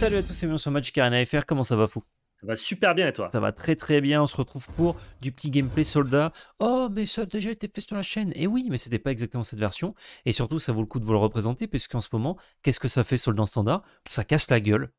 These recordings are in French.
Salut à tous et bienvenue sur Magic Arena FR, comment ça va fou ça va super bien et toi Ça va très très bien, on se retrouve pour du petit gameplay soldat. Oh mais ça a déjà été fait sur la chaîne Et eh oui, mais c'était pas exactement cette version. Et surtout, ça vaut le coup de vous le représenter, qu'en ce moment, qu'est-ce que ça fait soldat standard Ça casse la gueule.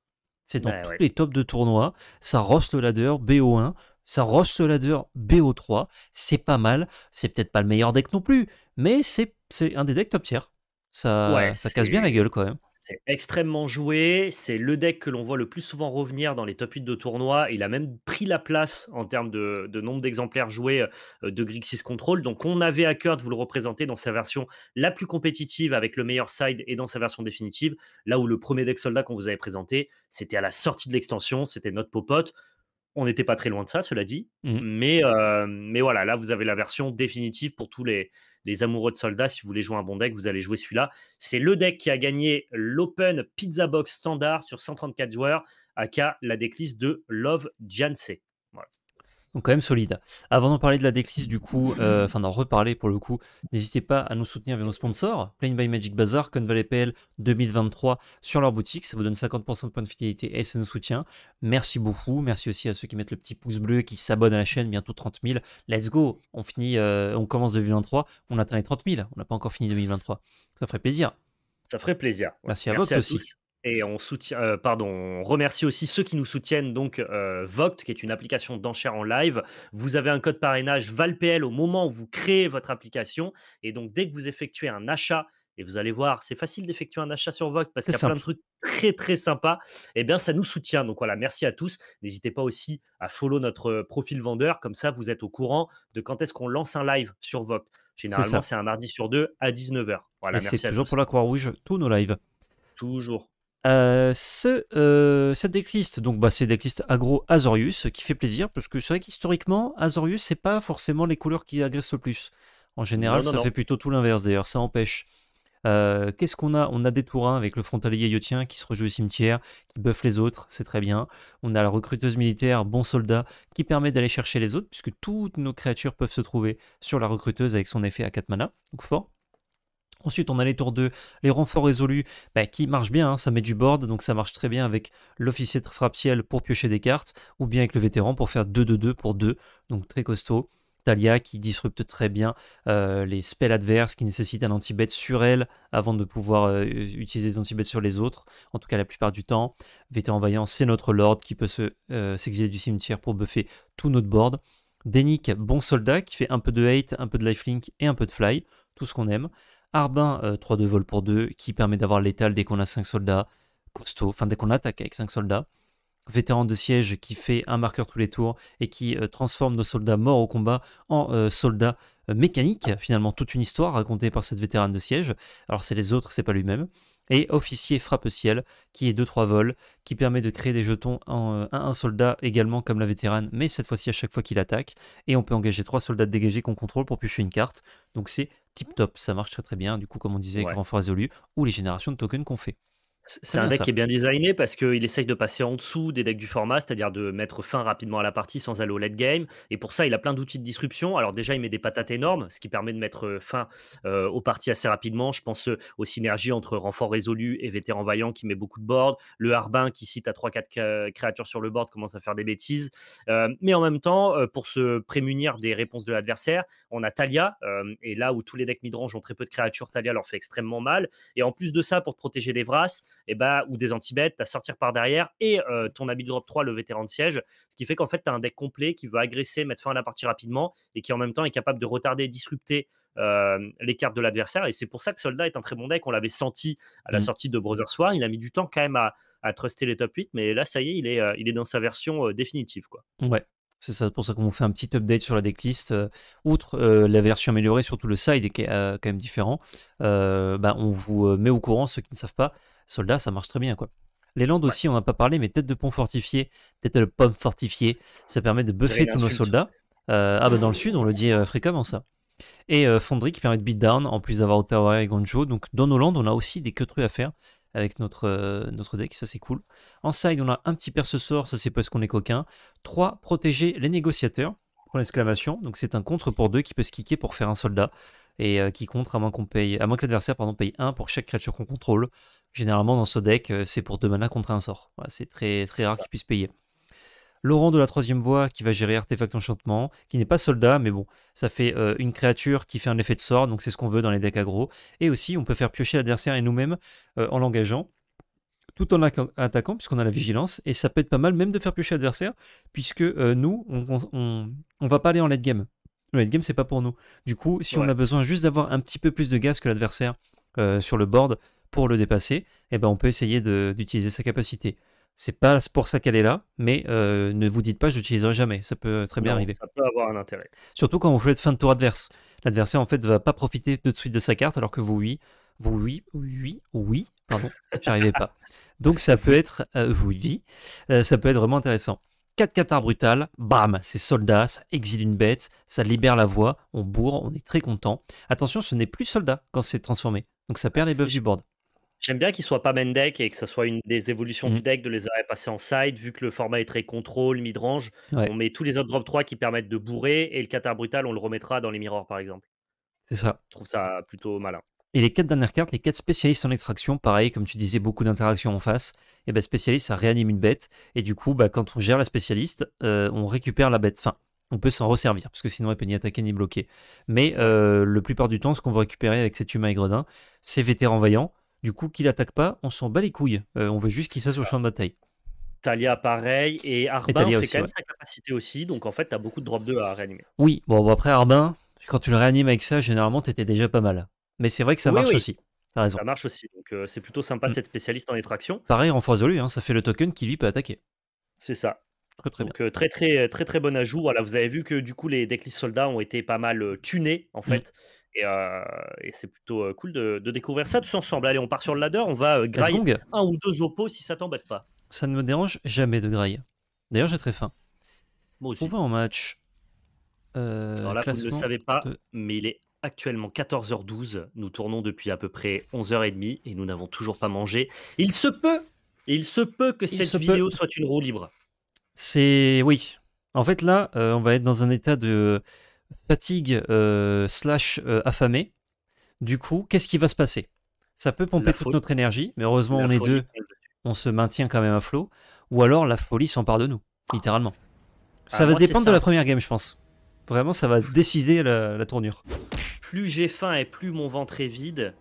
C'est dans bah tous les tops de tournois. Ça rosse le ladder BO1, ça rosse le ladder BO3. C'est pas mal, c'est peut-être pas le meilleur deck non plus, mais c'est un des decks top tiers. ça casse bien la gueule quand même. C'est extrêmement joué. C'est le deck que l'on voit le plus souvent revenir dans les top 8 de tournoi. Il a même pris la place en termes de, nombre d'exemplaires joués euh, de Grixis Control. Donc, on avait à cœur de vous le représenter dans sa version la plus compétitive avec le meilleur side et dans sa version définitive. Là où le premier deck soldat qu'on vous avait présenté, c'était à la sortie de l'extension, c'était notre popote. On n'était pas très loin de ça, cela dit. Mmh. Mais, euh, mais voilà, là, vous avez la version définitive pour tous les, les amoureux de soldats, si vous voulez jouer un bon deck, vous allez jouer celui-là. C'est le deck qui a gagné l'Open Pizza Box standard sur 134 joueurs, aka la decklist de Love Janse. Donc quand même solide. Avant d'en parler de la déclisse du coup, euh, enfin d'en reparler pour le coup, n'hésitez pas à nous soutenir via nos sponsors, Plain by Magic Bazaar, Con PL 2023 sur leur boutique, ça vous donne 50% de points de fidélité et ça nous soutient. Merci beaucoup, merci aussi à ceux qui mettent le petit pouce bleu, qui s'abonnent à la chaîne, bientôt 30 000. Let's go, on finit, euh, on commence 2023, on atteint les 30 000, on n'a pas encore fini 2023. Ça ferait plaisir. Ça ferait plaisir. Merci à vous aussi. Et on soutient, euh, pardon, remercie aussi ceux qui nous soutiennent, donc euh, Voct, qui est une application d'enchères en live. Vous avez un code parrainage ValPL au moment où vous créez votre application. Et donc, dès que vous effectuez un achat, et vous allez voir, c'est facile d'effectuer un achat sur Voct parce qu'il y a plein de trucs très très sympas. Et eh bien, ça nous soutient. Donc voilà, merci à tous. N'hésitez pas aussi à follow notre euh, profil vendeur. Comme ça, vous êtes au courant de quand est-ce qu'on lance un live sur Voct. Généralement, c'est un mardi sur deux à 19h. Voilà, c'est toujours tous. pour la Croix-Rouge, tous nos lives. Toujours. Euh, ce, euh, cette decklist, donc bah, c'est decklist agro Azorius euh, qui fait plaisir parce que c'est vrai qu'historiquement Azorius c'est pas forcément les couleurs qui agressent le plus. En général, ça fait plutôt tout l'inverse d'ailleurs, ça empêche. Qu'est-ce qu'on a On a des tourins avec le frontalier Yotien qui se rejoue au cimetière, qui buffe les autres, c'est très bien. On a la recruteuse militaire, bon soldat, qui permet d'aller chercher les autres, puisque toutes nos créatures peuvent se trouver sur la recruteuse avec son effet à 4 mana, donc fort. Ensuite, on a les tours 2, les renforts résolus, bah, qui marchent bien, hein. ça met du board, donc ça marche très bien avec l'officier de frappe-ciel pour piocher des cartes, ou bien avec le vétéran pour faire 2-2-2 pour 2, donc très costaud. Talia qui disrupte très bien euh, les spells adverses qui nécessitent un anti-bet sur elle avant de pouvoir euh, utiliser des anti-bets sur les autres, en tout cas la plupart du temps. Vétéran Vaillant, c'est notre lord qui peut euh, s'exiler se, du cimetière pour buffer tout notre board. Denik, bon soldat qui fait un peu de hate, un peu de lifelink et un peu de fly, tout ce qu'on aime. Arbin, 3-2 euh, vol pour 2, qui permet d'avoir l'étal dès qu'on a 5 soldats, costaud, enfin dès qu'on attaque avec 5 soldats. Vétéran de siège qui fait un marqueur tous les tours et qui euh, transforme nos soldats morts au combat en euh, soldats mécaniques. Finalement, toute une histoire racontée par cette vétérane de siège. Alors, c'est les autres, c'est pas lui-même et officier frappe-ciel, qui est 2-3 vols, qui permet de créer des jetons en un soldat également comme la vétérane, mais cette fois-ci à chaque fois qu'il attaque, et on peut engager 3 soldats dégagés qu'on contrôle pour piocher une carte, donc c'est tip top, ça marche très très bien, du coup comme on disait Grand fort résolu, ou les générations de tokens qu'on fait. C'est un deck qui est bien designé parce qu'il essaye de passer en dessous des decks du format, c'est-à-dire de mettre fin rapidement à la partie sans aller au late game. Et pour ça, il a plein d'outils de disruption. Alors déjà, il met des patates énormes, ce qui permet de mettre euh, fin euh, aux parties assez rapidement. Je pense euh, aux synergies entre renfort résolu et vétéran vaillant qui met beaucoup de board. Le harbin qui cite à 3-4 créatures sur le board commence à faire des bêtises. mais en même temps, pour se prémunir des réponses de l'adversaire, on a Talia. et là où tous les decks midrange ont très peu de créatures, Talia leur fait extrêmement mal. Et en plus de ça, pour protéger les Vras, et eh bah, ben, ou des anti-bêtes, à sortir par derrière et euh, ton habit de drop 3, le vétéran de siège, ce qui fait qu'en fait, tu as un deck complet qui veut agresser, mettre fin à la partie rapidement et qui en même temps est capable de retarder, et disrupter euh, les cartes de l'adversaire. Et c'est pour ça que Soldat est un très bon deck. On l'avait senti à la mmh. sortie de Brothers War Il a mis du temps quand même à, truster les top 8, mais là, ça y est, il est, euh, dans sa version définitive. Quoi. Ouais. C'est ça, pour ça qu'on fait un petit update sur la decklist. Outre la version améliorée, surtout le side est quand même différent. Bah, on vous met au courant, ceux qui ne savent pas, Soldat, ça marche très bien, quoi. Les Landes aussi, on n'a pas parlé, mais tête de pont fortifié, tête de pomme fortifiée, ça permet de buffer tous nos soldats. Euh, ah bah dans le sud, on le dit euh, fréquemment ça. Et euh, Fonderie qui permet de beat down en plus d'avoir Ottawa et Gonjo. Donc dans nos Landes, on a aussi des queutrues à faire avec notre, notre deck, ça c'est cool. En side, on a un petit perce sort, ça c'est parce qu'on est coquin. 3. Protéger les négociateurs, pour l'exclamation. Donc c'est un contre pour deux qui peut se kicker pour faire un soldat. Et qui contre à moins qu'on paye, à moins que l'adversaire paye 1 pour chaque créature qu'on contrôle. Généralement, dans ce deck, euh, c'est pour 2 mana contre un sort. c'est très, très rare qu'il puisse payer. Laurent de la troisième voie qui va gérer artefact enchantement, qui n'est pas soldat, mais bon, ça fait euh, une créature qui fait un effet de sort, donc c'est ce qu'on veut dans les decks aggro. Et aussi, on peut faire piocher l'adversaire et nous-mêmes euh, en l'engageant, tout en attaquant, puisqu'on a la vigilance, et ça peut être pas mal même de faire piocher l'adversaire, puisque nous, on ne va pas aller en late game. Le late game, c'est pas pour nous. Du coup, si on a besoin juste d'avoir un petit peu plus de gaz que l'adversaire sur le board, pour le dépasser, eh ben on peut essayer d'utiliser sa capacité. C'est pas pour ça qu'elle est là, mais euh, ne vous dites pas je l'utiliserai jamais, ça peut très bien arriver. Ça peut avoir un intérêt. Surtout quand vous faites fin de tour adverse. L'adversaire en fait va pas profiter de suite de sa carte alors que vous oui, vous oui, oui, oui, pardon, j'arrivais pas. Donc ça peut être, euh, vous dit, euh, ça peut être vraiment intéressant. 4 cathares brutales, bam, c'est soldat, ça exile une bête, ça libère la voie, on bourre, on est très content. Attention, ce n'est plus soldat quand c'est transformé, donc ça perd les buffs du board. J'aime bien qu'il soit pas main deck et que ça soit une des évolutions mmh. du deck de les avoir passé en side, vu que le format est très contrôle, mid-range. On met tous les autres drop 3 qui permettent de bourrer et le Qatar brutal, on le remettra dans les miroirs par exemple. C'est ça. Je trouve ça plutôt malin. Et les quatre dernières cartes, les quatre spécialistes en extraction, pareil, comme tu disais, beaucoup d'interactions en face. Et ben spécialiste, ça réanime une bête. Et du coup, bah, quand on gère la spécialiste, euh, on récupère la bête. Enfin, on peut s'en resservir, parce que sinon elle peut ni attaquer ni bloquer. Mais euh, le plupart du temps, ce qu'on veut récupérer avec cet humain et gredin, c'est vétéran vaillant. Du coup, qu'il attaque pas, on s'en bat les couilles. Euh, on veut juste qu'il soit au champ de bataille. Talia pareil et Arbin c'est quand même sa capacité aussi donc en fait as beaucoup de drop 2 à réanimer. Oui bon, après Arbin quand tu le réanimes avec ça généralement t'étais déjà pas mal mais c'est vrai que ça marche aussi. As raison. Ça marche aussi donc euh, c'est plutôt sympa mm. cette spécialiste en extraction. Pareil renforce de lui ça fait le token qui lui peut attaquer. C'est ça. Très très euh, très très très très bon ajout voilà vous avez vu que du coup les decklist soldats ont été pas mal tunés en mm. fait. Euh, et, c'est plutôt euh, cool de, découvrir ça tous ensemble. Allez, on part sur le ladder, on va euh, grailler un ou deux opos si ça t'embête pas. Ça ne me dérange jamais de grailler. D'ailleurs, j'ai très faim. Moi aussi. On va en match. Euh, Alors là, ne le pas, mais il est actuellement 14h12. Nous tournons depuis à peu près 11h30 et nous n'avons toujours pas mangé. Il se peut, il se peut que cette vidéo soit une roue libre. C'est oui. En fait, là, on va être dans un état de fatigue euh, slash euh, affamé, du coup, qu'est-ce qui va se passer Ça peut pomper toute notre énergie, mais heureusement, on est deux, on se maintient quand même à flot. Ou alors, la folie s'empare de nous, littéralement. Ah, ça va dépendre de la première game, je pense. Vraiment, ça va décider la, tournure. Plus j'ai faim et plus mon ventre est vide,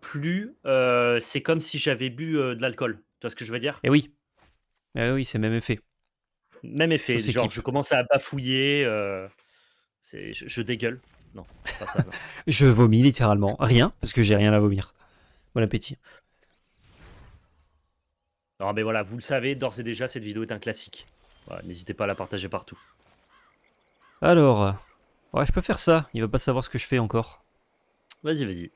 plus euh, c'est comme si j'avais bu de l'alcool. Tu vois ce que je veux dire Eh oui. Eh oui, c'est même effet. Même effet. Genre, je commence à bafouiller. Je, dégueule. Non, pas ça. je vomis littéralement. Rien, parce que j'ai rien à vomir. Bon appétit. Non, mais voilà, vous le savez, d'ores et déjà, cette vidéo est un classique. N'hésitez pas à la partager partout. Alors, ouais, je peux faire ça. Il va pas savoir ce que je fais encore. Vas-y, vas-y.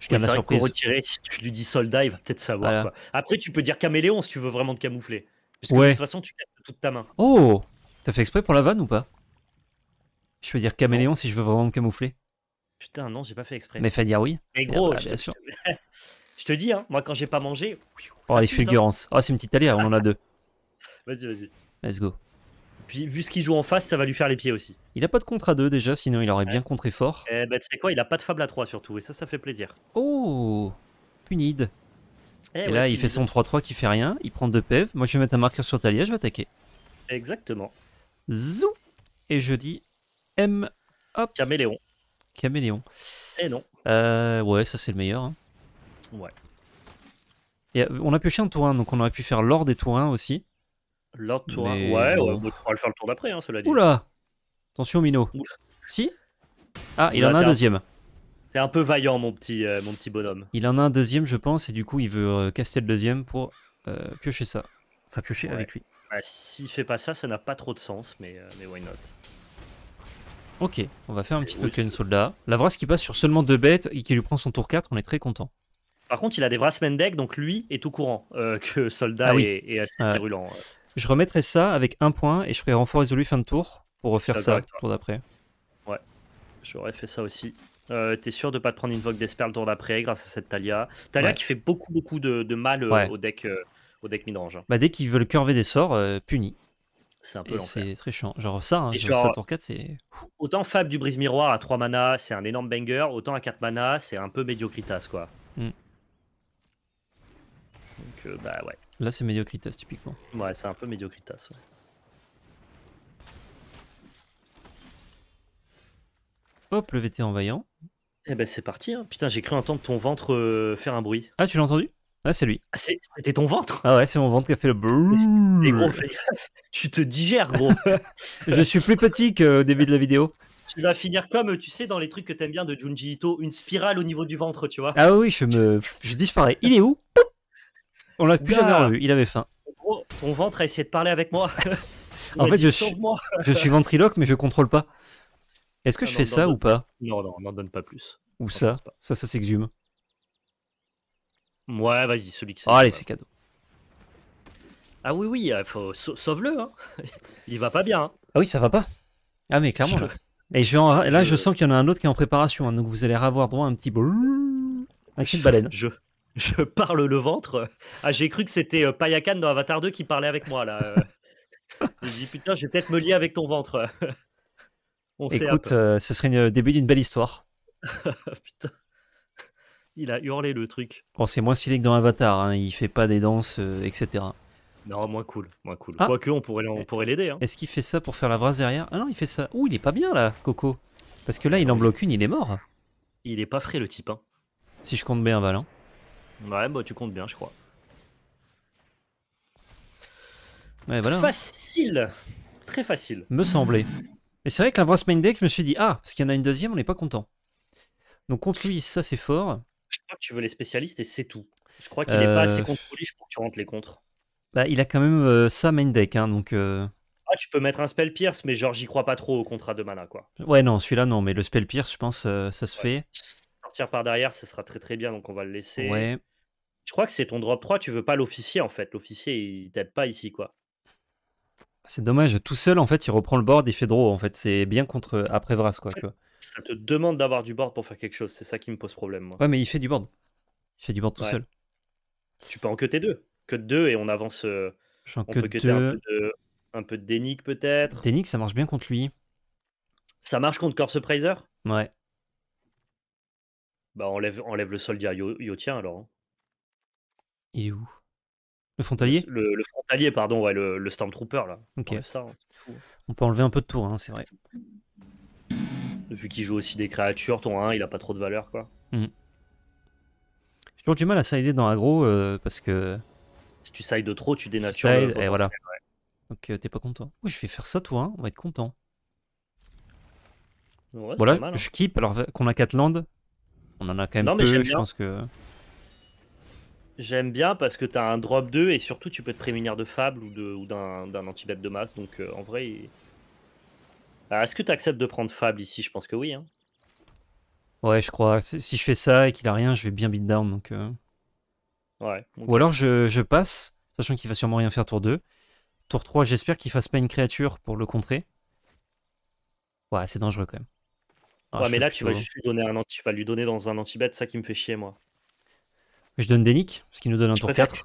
Je peux la surprise. Retirer, si tu lui dis soldat, il va peut-être savoir. Après, tu peux dire caméléon si tu veux vraiment te camoufler. de toute façon, tu casses toute ta main. Oh T'as fait exprès pour la vanne ou pas je peux dire caméléon si je veux vraiment me camoufler. Putain, non, j'ai pas fait exprès. Mais fais dire oui. Mais eh gros, bah, je, te, dis, hein, moi quand j'ai pas mangé. Oh, les fulgurances. Oh, c'est une petite allée, on en a deux. Vas-y, vas-y. Let's go. Puis vu ce qu'il joue en face, ça va lui faire les pieds aussi. Il a pas de contre à deux, déjà, sinon il aurait bien contré fort. Eh ben tu sais quoi, il a pas de fable à trois, surtout, et ça, ça fait plaisir. Oh Punide. Eh et là, il fait son 3-3 qui fait rien, il prend deux pèves. Moi, je vais mettre un marqueur sur Talia, je vais attaquer. Exactement. Zou Et je dis M. Hop. Caméléon. Caméléon. Et eh non. Euh, ouais, ça c'est le meilleur. Hein. Ouais. Et euh, on a pioché un tour 1, donc on aurait pu faire l'or des tour 1 aussi. L'or tour 1, ouais, on va le faire le tour d'après, hein, cela dit. Oula Attention, Mino. Si Ah, il en a un deuxième. T'es un peu vaillant, mon petit, euh, mon petit bonhomme. Il en a un deuxième, je pense, et du coup, il veut euh, caster le deuxième pour piocher ça. Enfin, piocher avec lui. S'il fait pas ça, ça n'a pas trop de sens, mais, mais why not Ok, on va faire un petit token soldat. La Vras qui passe sur seulement deux bêtes et qui lui prend son tour 4, on est très content. Par contre, il a des Vras deck, donc lui est tout courant euh, que soldat ah et est, assez Je remettrai ça avec un point et je ferai renfort résolu fin de tour pour refaire ça le tour d'après. Ouais, j'aurais fait ça aussi. Euh, t'es sûr de pas te prendre une Vogue d'Esper le tour d'après grâce à cette Talia Talia qui fait beaucoup beaucoup de, mal euh, au deck, au deck midrange. Hein. Bah, dès qu'ils veulent curver des sorts, puni. C'est un peu C'est très chiant. Genre ça, ça tour 4, c'est. Autant Fab du brise miroir à 3 mana, c'est un énorme banger, autant à 4 mana, c'est un peu médiocritas quoi. Hmm. Donc euh, bah ouais. Là c'est médiocritas typiquement. Ouais, c'est un peu médiocritas, ouais. Hop, le VT vaillant Eh ben c'est parti, hein. putain j'ai cru entendre ton ventre euh, faire un bruit. Ah tu l'as entendu ah, c'est lui. Ah, c'était ton ventre Ah ouais, c'est mon ventre qui a fait le brrrr. gros, tu te digères, gros. je suis plus petit qu'au début de la vidéo. Tu vas finir comme, tu sais, dans les trucs que t'aimes bien de Junji Ito, une spirale au niveau du ventre, tu vois. Ah oui, je me, je disparais. Il est où On l'a plus jamais revu. Il avait faim. ton ventre a essayé de parler avec moi. en fait, je suis, je ventriloque, mais je contrôle pas. Est-ce que je fais ça ou pas Non, non, on n'en donne pas plus. Ou ça Ça, ça s'exhume. Ouais, vas-y, celui qui. c'est. Oh, allez, c'est cadeau. Ah oui, oui, euh, faut... sauve-le. Hein. Il va pas bien. Hein. Ah oui, ça va pas. Ah, mais clairement. Là. Et je là, je... sens qu'il y en a un autre qui est en préparation. Hein, donc vous allez avoir droit à un petit. Un petit baleine. Je... je parle le ventre. Ah, j'ai cru que c'était euh, Payakan dans Avatar 2 qui parlait avec moi, là. Euh. je dit, putain, je vais peut-être me lier avec ton ventre. On Écoute, ce serait le début d'une belle histoire. putain. Il a hurlé le truc. Bon, c'est moins stylé que dans Avatar, hein. il fait pas des danses, euh, etc. Non, moins cool, moins cool. Ah. Quoique, on pourrait, on eh, pourrait l'aider. Hein. Est-ce qu'il fait ça pour faire la brasse derrière Ah non, il fait ça. Ouh, il est pas bien là, Coco. Parce que là, il en bloque une, il est mort. Il est pas frais le type. Hein. Si je compte bien, Valin. Hein. Ouais, bah tu comptes bien, je crois. Facile Très facile. Me semblait. Et c'est vrai que la brasse main deck, je me suis dit, ah, parce qu'il y en a une deuxième, on n'est pas content. Donc contre lui, ça c'est fort je crois que tu veux les spécialistes et c'est tout. Je crois qu'il n'est pas assez euh, contrôlé pour que tu rentres les contres. Bah, il a quand même euh, ça main hein, deck, donc. Euh. Ah, tu peux mettre un spell pierce, mais genre j'y crois pas trop au contrat de mana quoi. Ouais non, celui-là non, mais le spell pierce, je pense, ça se fait. Sortir par derrière, ça sera très très bien, donc on va le laisser. Ouais. Je crois que c'est ton drop 3, tu veux pas l'officier en fait. L'officier, il t'aide pas ici quoi. C'est dommage, tout seul en fait, il reprend le board, il fait draw en fait. C'est bien contre après Vras quoi ça te demande d'avoir du board pour faire quelque chose. C'est ça qui me pose problème. Ouais, mais il fait du board. Il fait du board tout seul. Tu peux en que deux. Que deux et on avance. Euh, on deux. Un peu de Dénic peut-être. Dénick, ça marche bien contre lui. Ça marche contre Corpse Praiser Ouais. Bah enlève, enlève le soldat Yotien tiens alors. Hein. Il est où Le frontalier le, frontalier, pardon, ouais, le, Stormtrooper là. Ok. On, ça, hein, hein. on peut enlever un peu de tour, hein, c'est vrai vu qu'il joue aussi des créatures, ton 1 il a pas trop de valeur quoi. Mhm. J'ai toujours du mal à sider dans aggro euh, parce que. Si tu sides de trop, tu dénatures. et voilà. Donc euh, t'es pas content. Oui oh, je vais faire ça toi, hein, on va être content. voilà, hein. je keep alors qu'on a 4 landes. On en a quand même peu, je pense que. J'aime bien parce que t'as un drop 2 et surtout tu peux te prémunir de fable ou d'un anti-bête de masse. Donc euh, en vrai, est-ce que tu acceptes de prendre Fable ici Je pense que oui. Hein. Ouais, je crois. Si je fais ça et qu'il a rien, je vais bien beat down. Donc, euh. ouais, Ou alors je, passe, sachant qu'il va sûrement rien faire tour 2. Tour 3, j'espère qu'il ne fasse pas une créature pour le contrer. Ouais, c'est dangereux quand même. Ah, ouais, mais là, tu vas juste hein. lui donner, un tu vas lui donner dans un anti-bet, ça qui me fait chier, moi. Je donne des nicks, parce qu'il nous donne un tour 4.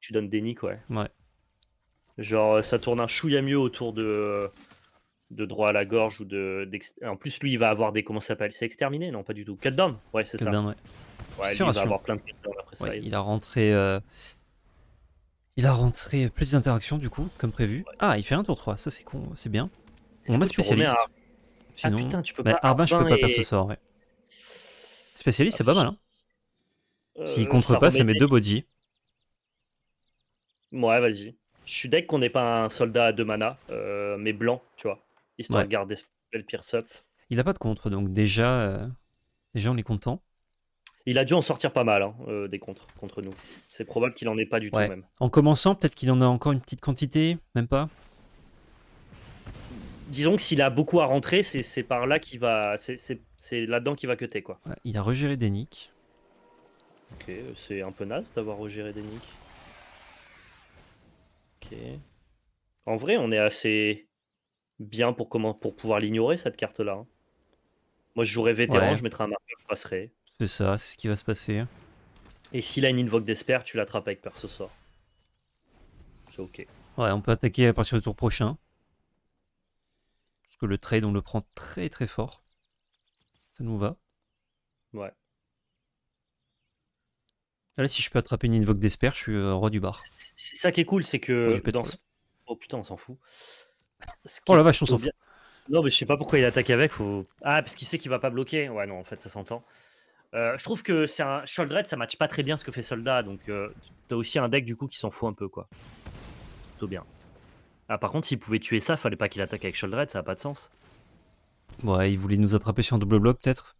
tu, donnes des nicks, ouais. Ouais. Genre, euh, ça tourne un chouïa mieux autour de euh, de droit à la gorge ou de. En plus, lui, il va avoir des. Comment ça s'appelle C'est exterminé Non, pas du tout. Cut down Ouais, c'est ça. ouais. ouais il va avoir plein de cut Il a rentré. Euh, il a rentré plus d'interactions du coup, comme prévu. Ah, il fait un tour 3, ça c'est con, c'est bien. On met spécialiste. Ah, Sinon... Ah putain, tu peux bah, pas. Arbin, je peux pas perdre ce sort, Spécialiste, c'est pas mal, hein. Euh, S'il contre pas, ça met deux body. Ouais, vas-y. Je suis deck qu'on n'est pas un soldat à deux mana, euh, mais blanc, tu vois histoire de garder le Pierce up. Il n'a pas de contre, donc déjà, euh, déjà on est content. Il a dû en sortir pas mal hein, euh, des contres contre nous. C'est probable qu'il en ait pas du tout même. En commençant, peut-être qu'il en a encore une petite quantité, même pas. Disons que s'il a beaucoup à rentrer, c'est par là qu'il va, c'est là-dedans qu'il va cutter quoi. il a regéré des nicks. Ok, euh, c'est un peu naze d'avoir regéré des nicks. Ok. En vrai, on est assez bien pour, comment, pour pouvoir l'ignorer, cette carte-là. Hein. Moi, je jouerais vétéran, je mettrais un marqueur, je passerai. C'est ça, c'est ce qui va se passer. Et s'il a une invoque d'espère, tu l'attrapes avec perso sort. C'est ok. Ouais, on peut attaquer à partir du tour prochain. Parce que le trade, on le prend très très fort. Ça nous va. Ouais. Ah, là, si je peux attraper une invoque d'espère, je suis euh, roi du bar. C'est ça qui est cool, c'est que Oh putain, on s'en fout. Oh la vache, on s'en fout. Non, mais je sais pas pourquoi il attaque avec. Faut... Ah, parce qu'il sait qu'il va pas bloquer. Ouais, non, en fait, ça s'entend. Euh, je trouve que c'est un Sholdred, ça match pas très bien ce que fait Soldat, donc euh, t'as aussi un deck du coup qui s'en fout un peu quoi. Plutôt bien. Ah par contre s'il pouvait tuer ça, fallait pas qu'il attaque avec Sholdred, ça a pas de sens. Ouais, il voulait nous attraper sur un double bloc peut-être.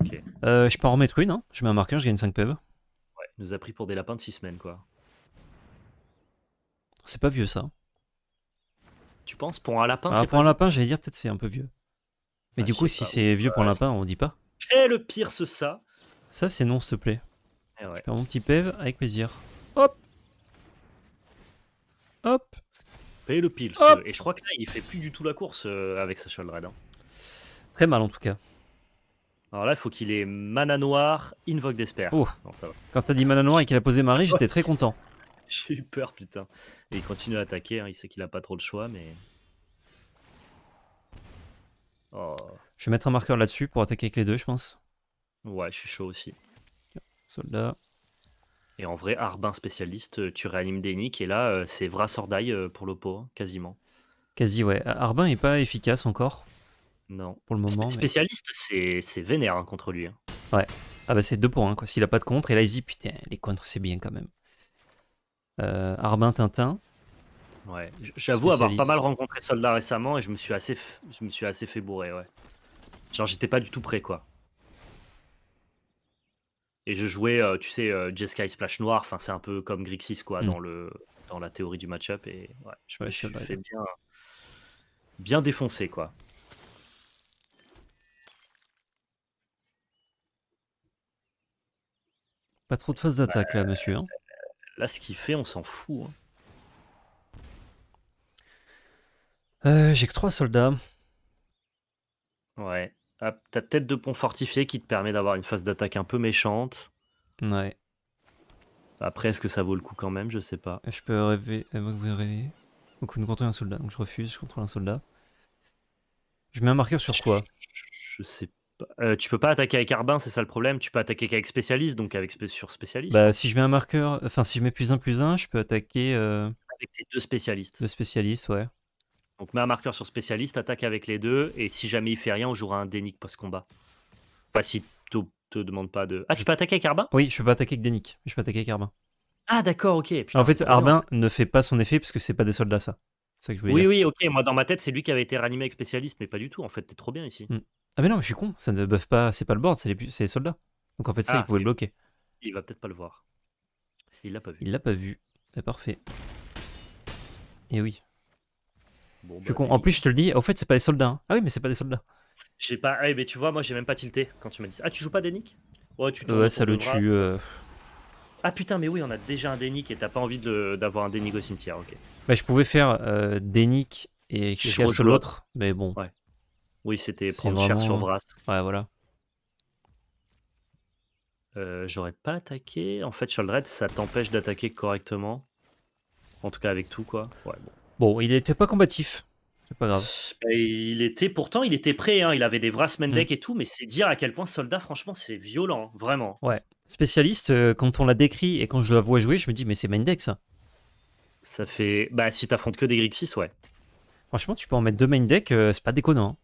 Ok. Euh, je peux en remettre une, hein je mets un marqueur, je gagne 5 PV. E ouais, il nous a pris pour des lapins de 6 semaines quoi. C'est pas vieux ça. Tu penses pour un lapin bah, Pour un lapin, j'allais dire peut-être c'est un peu vieux. Mais ah, du coup, si c'est vieux pour un lapin, on dit pas. Et le pire, ce ça. Ça, c'est non, s'il te plaît. Eh je perds mon petit peve avec plaisir. Hop Hop Et le pile. Et je crois que là, il fait plus du tout la course euh, avec sa Shaldred. Hein. Très mal en tout cas. Alors là, il faut qu'il ait mana noir, invoque d'espère. Oh. Quand t'as dit mana noir et qu'il a posé Marie, j'étais très content. J'ai eu peur, putain. Et il continue à attaquer, hein. il sait qu'il a pas trop de choix, mais. Oh. Je vais mettre un marqueur là-dessus pour attaquer avec les deux, je pense. Ouais, je suis chaud aussi. Soldat. Et en vrai, Arbin spécialiste, euh, tu réanimes Denik, et là, euh, c'est Vrasordaille euh, pour l'oppo, hein, quasiment. Quasi, ouais. Arbin est pas efficace encore. Non. Pour le moment. spécialiste, c'est vénère hein, contre lui. Ouais. Ah bah c'est 2 pour 1 quoi. S'il a pas de contre, et là il dit putain, les contres c'est bien quand même. Euh, Arbin Tintin. Ouais, j'avoue avoir pas mal rencontré de soldats récemment et je me suis assez, je me suis assez fait bourrer, ouais. Genre j'étais pas du tout prêt, quoi. Et je jouais, euh, tu sais, euh, Jeskai Splash Noir, enfin c'est un peu comme Grixis, quoi, mm. dans, le, dans la théorie du match-up. Et ouais, je me suis fait bien, bien défoncer, quoi. Pas trop de phase d'attaque là, monsieur. Hein. Là, ce qu'il fait, on s'en fout. Hein. Euh, j'ai que trois soldats. Ouais. Ah, T'as tête de pont fortifié qui te permet d'avoir une phase d'attaque un peu méchante. Ouais. Après, est-ce que ça vaut le coup quand même Je sais pas. Je peux rêver voulez euh, vous nous contrôlons un soldat. Donc, je refuse, je contrôle un soldat. Je mets un marqueur sur quoi je, sais je sais euh, tu peux pas attaquer avec Arbin, c'est ça le problème. Tu peux attaquer qu'avec spécialiste, donc avec sur spécialiste. Bah, si je mets un marqueur, enfin si je mets plus un plus un, je peux attaquer. Euh, avec tes deux spécialistes. Deux spécialistes, ouais. Donc mets un marqueur sur spécialiste, attaque avec les deux, et si jamais il fait rien, on jouera un pour post-combat. Pas si tu te demande pas de. Ah, tu peux attaquer avec Arbin Oui, je peux attaquer avec Denik je peux attaquer avec Arbin. Ah, d'accord, ok. en fait, Arbin ne fait pas son effet parce que c'est pas des soldats, ça. oui, oui, ok. Moi, dans ma tête, c'est lui qui avait été ranimé avec spécialiste, mais pas du tout. En fait, t'es trop bien ici. Hmm. Ah mais non, mais je suis con, ça ne buff pas, c'est pas le board, c'est les, c'est soldats. Donc en fait ça, ah. il pouvait le bloquer. Il va peut-être pas le voir. Il l'a pas vu. Il l'a pas vu. Bah, parfait. Et eh oui. je bah, En plus, je te le dis, au fait, c'est pas des soldats. Hein. Ah oui, mais c'est pas des soldats. J'ai pas. Ah, mais tu vois, moi, j'ai même pas tilté quand tu m'as dit Ah, tu joues pas Denik Ouais, tu ouais ça le tue. Ah putain, mais oui, on a déjà un Denik et t'as pas envie d'avoir un Denik au cimetière, ok. Bah, je pouvais faire euh, Denik et je l'autre, mais bon. Ouais. Oui, c'était prendre cher sur Brass. Ouais, voilà. Euh, j'aurais pas attaqué. En fait, Red, ça t'empêche d'attaquer correctement. En tout cas, avec tout, quoi. bon. il était pas combatif. C'est pas grave. Bah, il était pourtant, il était prêt. Hein. Il avait des bras main deck mm. et tout, mais c'est dire à quel point Soldat, franchement, c'est violent. Vraiment. Ouais. Spécialiste, euh, quand on la décrit et quand je la vois jouer, je me dis, mais c'est deck, ça. Ça fait. Bah, si t'affrontes que des Grixis, ouais. Franchement, tu peux en mettre deux main deck, euh, c'est pas déconnant. Hein.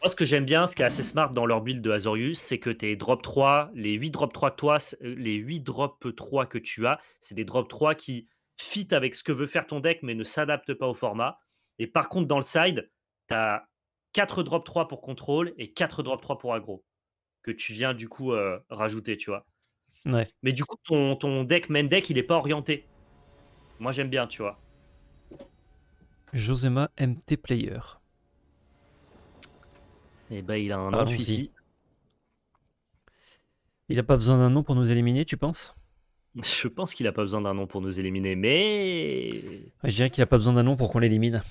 Moi, ce que j'aime bien, ce qui est assez smart dans leur build de Azorius, c'est que tes drop 3, les 8 drop 3 toi, euh, les 8 drop 3 que tu as, c'est des drop 3 qui fit avec ce que veut faire ton deck, mais ne s'adaptent pas au format. Et par contre, dans le side, tu as 4 drop 3 pour contrôle et 4 drop 3 pour aggro que tu viens du coup euh, rajouter, tu vois. Ouais. Mais du coup, ton, deck, main deck, il n'est pas orienté. Moi, j'aime bien, tu vois. Josema MT Player. Et eh bah, ben, il a un nom ici. Il a pas besoin d'un nom pour nous éliminer, tu penses Je pense qu'il a pas besoin d'un nom pour nous éliminer, mais. je dirais qu'il a pas besoin d'un nom pour qu'on l'élimine.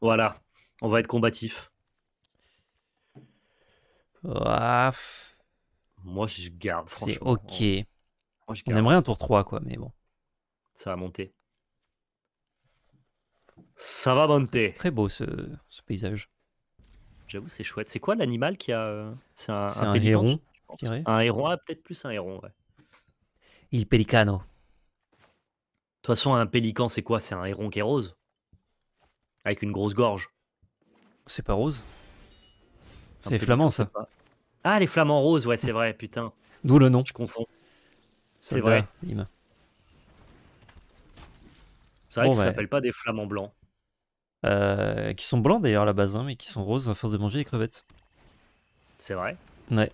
Voilà, on va être combatif. Ah, Moi, je garde. C'est ok. On aimerait un tour 3, quoi, mais bon. Ça va monter. Ça va monter. Très beau ce paysage. J'avoue, c'est chouette. C'est quoi l'animal qui a. Euh, c'est un, pélican un héron, Un héron, peut-être plus un héron, ouais. Il pélicano. De toute façon, un pélican, c'est quoi C'est un héron qui est rose Avec une grosse gorge. C'est pas rose C'est les flamands, ça. Ah, les flamands roses, ouais, c'est vrai, putain. D'où le nom. Je confonds. C'est vrai. C'est vrai qu'ils bah. pas des flamands blancs. Euh, qui sont blancs d'ailleurs à la base, hein, mais qui sont roses à force de manger des crevettes. C'est vrai Ouais.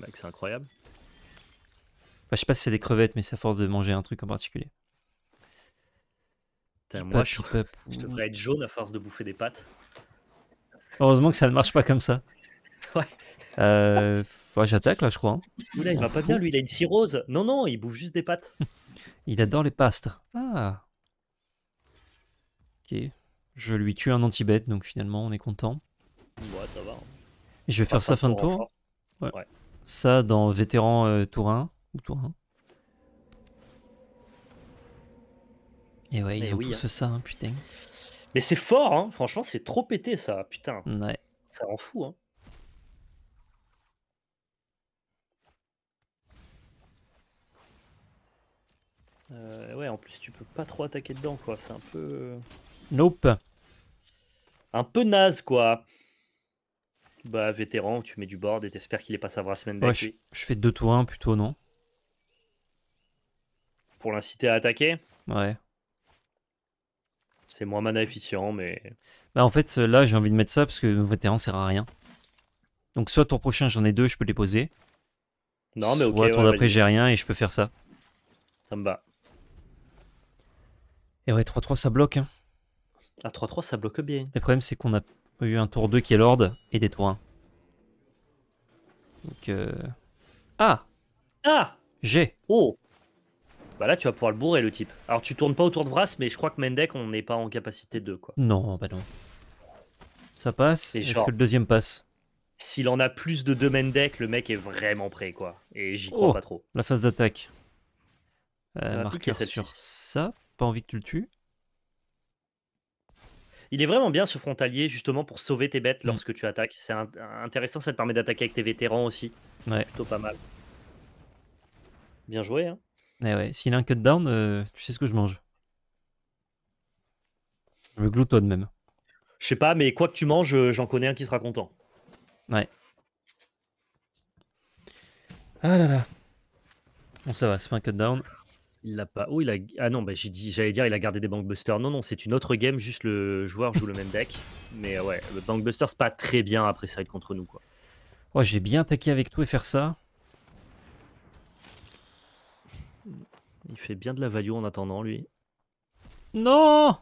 Bah, c'est incroyable. je sais pas si c'est des crevettes, mais c'est à force de manger un truc en particulier. moi, je... je, devrais être jaune à force de bouffer des pâtes. Heureusement que ça ne marche pas comme ça. ouais. Euh, ouais J'attaque là, je crois. Hein. Oula, il va pas bien, lui, il a une cirrhose. Non, non, il bouffe juste des pâtes. il adore les pastes. Ah. Ok. Je lui tue un anti-bête, donc finalement on est content. Ouais, ça va. Hein. je vais faire ça fin de tour. Ouais. Ça dans vétéran euh, tour 1 ou tour Et ouais, ils eh ont tous hein. ça, hein, putain. Mais c'est fort, hein. franchement, c'est trop pété ça, putain. Ouais. Ça en fout, Hein. Euh, ouais, en plus, tu peux pas trop attaquer dedans, quoi. C'est un peu. Euh, nope un peu naze, quoi. Bah, vétéran, tu mets du board et t'espères qu'il est pas sa vraie semaine ouais, je, fais 2 tours 1 plutôt, non Pour l'inciter à attaquer Ouais. C'est moins mana efficient, mais. Bah, en fait, là, j'ai envie de mettre ça parce que vétéran sert à rien. Donc, soit ton prochain, j'en ai deux, je peux les poser. Non, mais ok. Soit tour d'après, j'ai rien et je peux faire ça. Ça me va. Et ouais, 3-3, ça bloque. Hein. La 3-3, ça bloque bien. Le problème, c'est qu'on a eu un tour 2 qui est Lord et des tours 1. Donc. Euh... Ah Ah J'ai Oh Bah là, tu vas pouvoir le bourrer, le type. Alors, tu tournes pas autour de Vras, mais je crois que Mendek, on n'est pas en capacité de quoi. Non, bah non. Ça passe. Est-ce que le deuxième passe S'il en a plus de 2 Mendek, le mec est vraiment prêt, quoi. Et j'y crois oh pas trop. La phase d'attaque. Euh, sur ça. Pas envie que tu le tues. Il est vraiment bien ce frontalier justement pour sauver tes bêtes mmh. lorsque tu attaques. C'est intéressant, ça te permet d'attaquer avec tes vétérans aussi. Ouais. Plutôt pas mal. Bien joué. Mais hein. eh ouais, s'il a un cut down, euh, tu sais ce que je mange. Je me gloutonne même. Je sais pas, mais quoi que tu manges, euh, j'en connais un qui sera content. Ouais. Ah là là. Bon, ça va, c'est pas un cut down. Il l'a pas. Oh, il a. Ah non, bah, j'ai dit, j'allais dire, il a gardé des Bankbusters. Non, non, c'est une autre game. Juste le joueur joue le même deck. Mais euh, ouais, le Bankbuster, c'est pas très bien après ça contre nous, quoi. Ouais, je vais bien attaquer avec tout et faire ça. Il fait bien de la value en attendant, lui. Non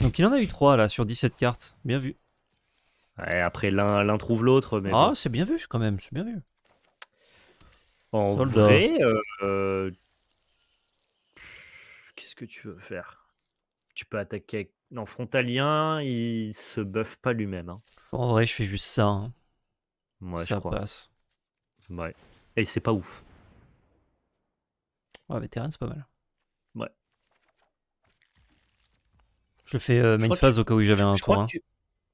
Donc il en a eu 3 là sur 17 cartes. Bien vu. Ouais, après l'un trouve l'autre. Mais ah, c'est bien vu quand même, c'est bien vu. En vrai, euh, qu'est-ce que tu veux faire Tu peux attaquer Non, frontalien, il se buff pas lui-même. Hein. En vrai, je fais juste ça. Hein. ça passe. Ouais. Et c'est pas ouf. Ouais, vétéran, c'est pas mal. Ouais. Je fais euh, main phase au cas où j'avais un coin hein.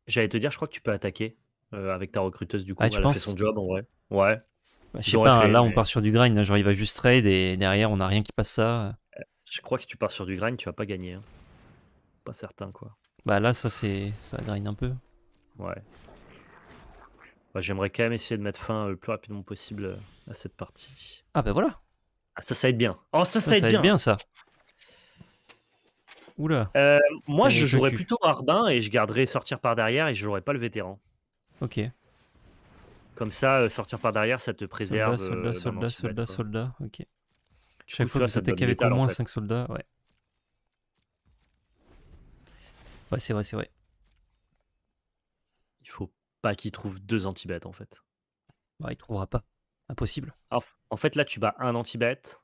J'allais te dire, je crois que tu peux attaquer euh, avec ta recruteuse du coup. Ah, elle tu a fait son job en vrai. Ouais je sais pas, là on part sur du grind, genre il va juste raid et derrière on a rien qui passe ça. Je crois que si tu pars sur du grind, tu vas pas gagner. Hein. Pas certain quoi. Bah là ça c'est ça grind un peu. Ouais. Bah, j'aimerais quand même essayer de mettre fin euh, le plus rapidement possible euh, à cette partie. Ah bah voilà. Ah, ça ça aide bien. Oh ça ça, aide, bien. ça. Oula. Euh, moi, je jouerais plutôt Arbin et je garderais sortir par derrière et je jouerais pas le vétéran. Ok. Comme ça, euh, sortir par derrière, ça te préserve. Soldat, euh, soldat, soldat, soldat, ok. Chaque fois que vous attaquez avec au moins 5 soldats, ouais. Ouais, c'est vrai, c'est vrai. Il faut pas qu'il trouve deux anti-bêtes en fait. Bah, il trouvera pas. Impossible. en fait, là, tu bats un anti-bête.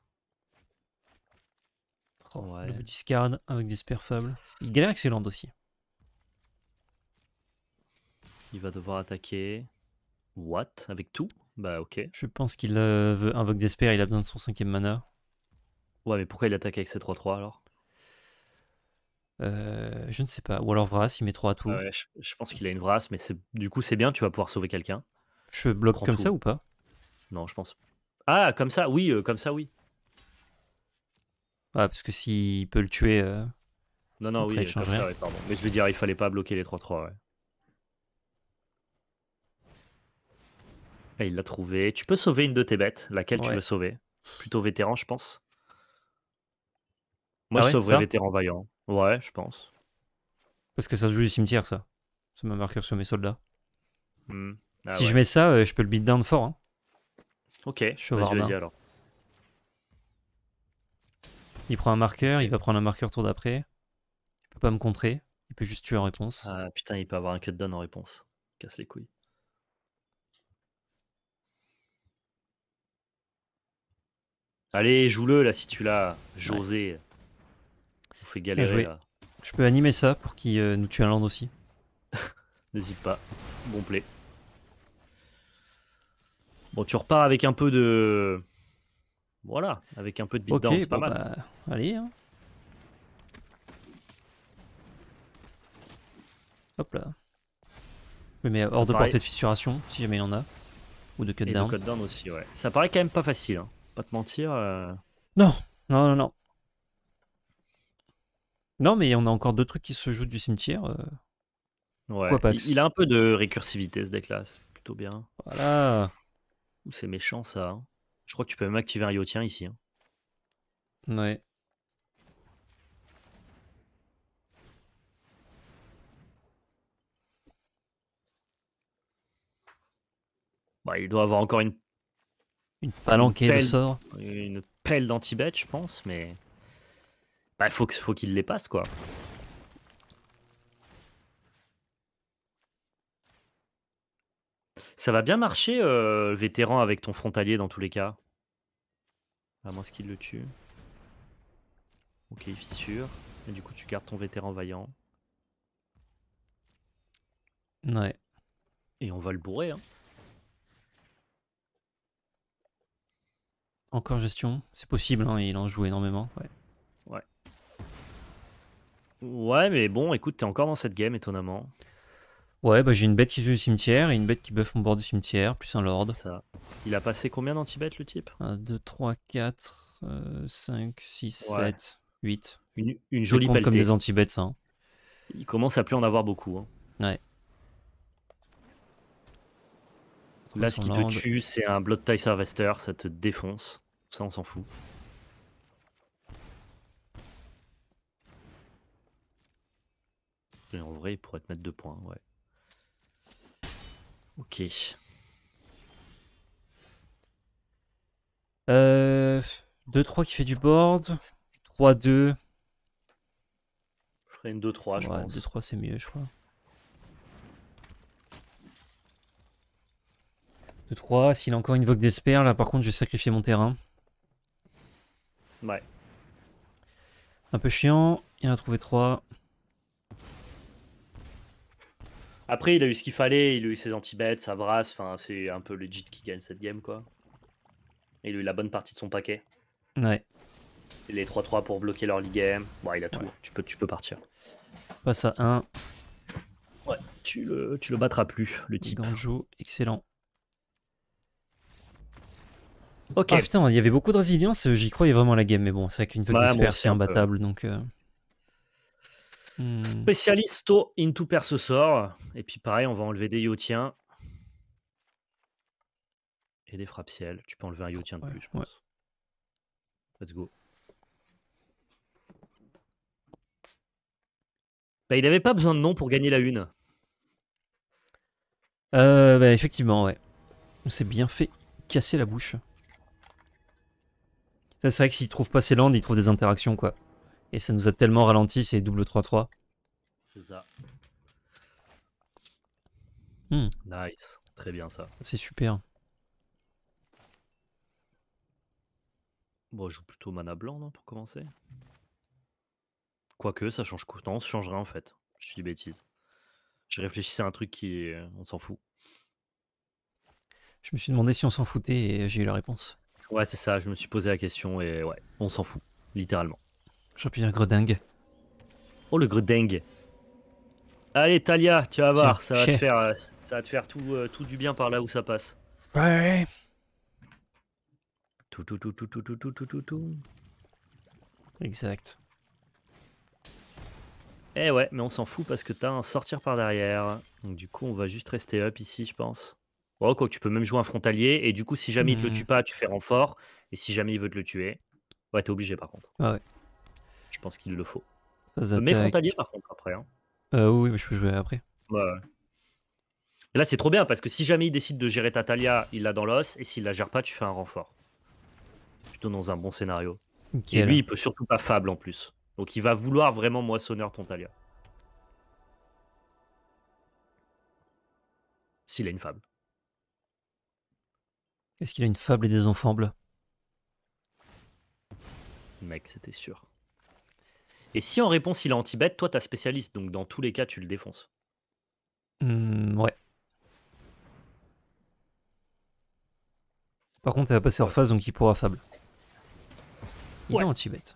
Oh, ouais. Le discard avec des spares faibles. Il galère excellent, aussi. Il va devoir attaquer. What Avec tout Bah ok. Je pense qu'il euh, veut invoque d'Espère, il a besoin de son cinquième mana. Ouais, mais pourquoi il attaque avec ses 3-3 alors euh, Je ne sais pas. Ou alors Vras, il met 3 à tout. Ah ouais, je, pense qu'il a une Vras, mais du coup c'est bien, tu vas pouvoir sauver quelqu'un. Je bloque comme ça ou pas Non, je pense. Ah, comme ça, oui, euh, comme ça, oui. Ah, parce que s'il peut le tuer. Non, non, oui, ça, pardon. Mais je veux dire, il fallait pas bloquer les 3-3, ouais. il l'a trouvé. Tu peux sauver une de tes bêtes. Laquelle tu veux sauver Plutôt vétéran, je pense. Moi, ah je sauverais vétéran vaillant. Ouais, je pense. Parce que ça se joue du cimetière, ça. C'est m'a marqueur sur mes soldats. Hmm. Ah si je mets ça, euh, je peux le beat down fort. Hein. Ok, je vas-y, alors. Il prend un marqueur, il va prendre un marqueur tour d'après. Il peut pas me contrer. Il peut juste tuer en réponse. Ah putain, il peut avoir un cut down en réponse. Casse les couilles. Allez, joue-le là si tu l'as, José. On fait galérer Je peux animer ça pour qu'il euh, nous tue un land aussi. N'hésite pas, bon play. Bon, tu repars avec un peu de. Voilà, avec un peu de beatdown, c'est pas mal. Bah, allez. Hein. Hop là. Je mets euh, hors de portée de fissuration, si jamais il en a. Ou de cutdown. Et de cutdown aussi, ouais. Ça paraît quand même pas facile. Hein te mentir. Euh. Non, non, non, non. mais on a encore deux trucs qui se jouent du cimetière. Euh. Ouais. il, a un peu de récursivité ce deck-là, plutôt bien. Voilà. C'est méchant ça. Je crois que tu peux même activer un Yotien ici. Hein. Ouais. Bah, il doit avoir encore une une palanquée de sort. Une pelle danti bête je pense, mais. Bah, faut, faut qu'il les passe, quoi. Ça va bien marcher, le euh, vétéran, avec ton frontalier, dans tous les cas. À moins qu'il le tue. Ok, fissure. Et du coup, tu gardes ton vétéran vaillant. Ouais. Et on va le bourrer, hein. Encore gestion, c'est possible, hein, il en joue énormément. Ouais. Ouais. mais bon, écoute, t'es encore dans cette game, étonnamment. Ouais, bah j'ai une bête qui joue du cimetière et une bête qui buff mon bord du cimetière, plus un lord. Ça. Il a passé combien danti bêtes le type 1, 2, 3, 4, 5, 6, 7, 8. Une, jolie bête. comme des anti bêtes ça. Hein. Il commence à plus en avoir beaucoup. Hein. Ouais. Là, ce qui te tue, c'est un Blood Tie Harvester, ça te défonce. Ça, on s'en fout. Et en vrai, il pourrait te mettre deux points, ouais. Ok. Euh, 2-3 qui fait du board. 3-2. Je ferais une 2-3, je pense. 2-3, c'est mieux, je crois. 2, 3. S'il a encore une Vogue d'Espère, là par contre, je vais sacrifier mon terrain. Ouais. Un peu chiant. Il en a trouvé 3. Après, il a eu ce qu'il fallait. Il a eu ses anti-bêtes, sa brasse. Enfin, c'est un peu legit qui gagne cette game, quoi. Et il a eu la bonne partie de son paquet. Ouais. les 3-3 pour bloquer leur ligue game. Bon, il a tout. Tu, peux, tu peux partir. Passe à 1. Ouais, tu le, tu le battras plus, le type. Ganjo, excellent. Ok. Ah, putain, il y avait beaucoup de résilience, euh, j'y croyais vraiment la game, mais bon, c'est vrai qu'une fois que c'est imbattable, donc. Spécialiste euh, Hmm. Spécialisto into sort. Et puis pareil, on va enlever des yotiens. Et des frappes ciel. Tu peux enlever un yotien de plus, je pense. Let's go. Bah, il n'avait pas besoin de nom pour gagner la une. Euh, bah, effectivement, ouais. On s'est bien fait casser la bouche. C'est vrai que s'ils trouvent pas ces landes, ils trouvent des interactions, quoi. Et ça nous a tellement ralenti ces double 3-3. C'est ça. Hmm. Nice. Très bien, ça. C'est super. Bon, je joue plutôt mana blanc, non, pour commencer Quoique, ça change. Non, ça rien, en fait. Je suis bêtise. J'ai réfléchissais à un truc qui On s'en fout. Je me suis demandé si on s'en foutait et j'ai eu la réponse. Ouais, c'est ça, je me suis posé la question et ouais, on s'en fout, littéralement. Champion un Gredingue. Oh, le Gredingue. Allez, Talia, tu vas voir, ça, va te faire, euh, ça va te faire tout, euh, tout du bien par là où ça passe. Ouais. Tout, tout, tout, tout, tout, tout, tout, tout, tout, tout. Exact. Eh ouais, mais on s'en fout parce que t'as un sortir par derrière. Donc du coup, on va juste rester up ici, je pense. Ouais, quoi, tu peux même jouer un frontalier. Et du coup, si jamais il te le mmh. tue pas, tu fais renfort. Et si jamais il veut te le tuer, ouais, t'es obligé par contre. Ah ouais. Je pense qu'il le faut. mais frontalier par contre après. Hein. Euh, oui, mais je peux jouer après. Ouais. là, c'est trop bien parce que si jamais il décide de gérer ta il l'a dans l'os. Et s'il la gère pas, tu fais un renfort. Plutôt dans un bon scénario. et lui, il peut surtout pas fable en plus. Donc il va vouloir vraiment moissonneur ton Talia. S'il a une fable. Est-ce qu'il a une fable et des enfants bleus Mec, c'était sûr. Et si en réponse il a anti bête toi t'as spécialiste, donc dans tous les cas tu le défonces. Hmm, ouais. Par contre, elle va passer en phase, donc il pourra fable. Il a est anti bête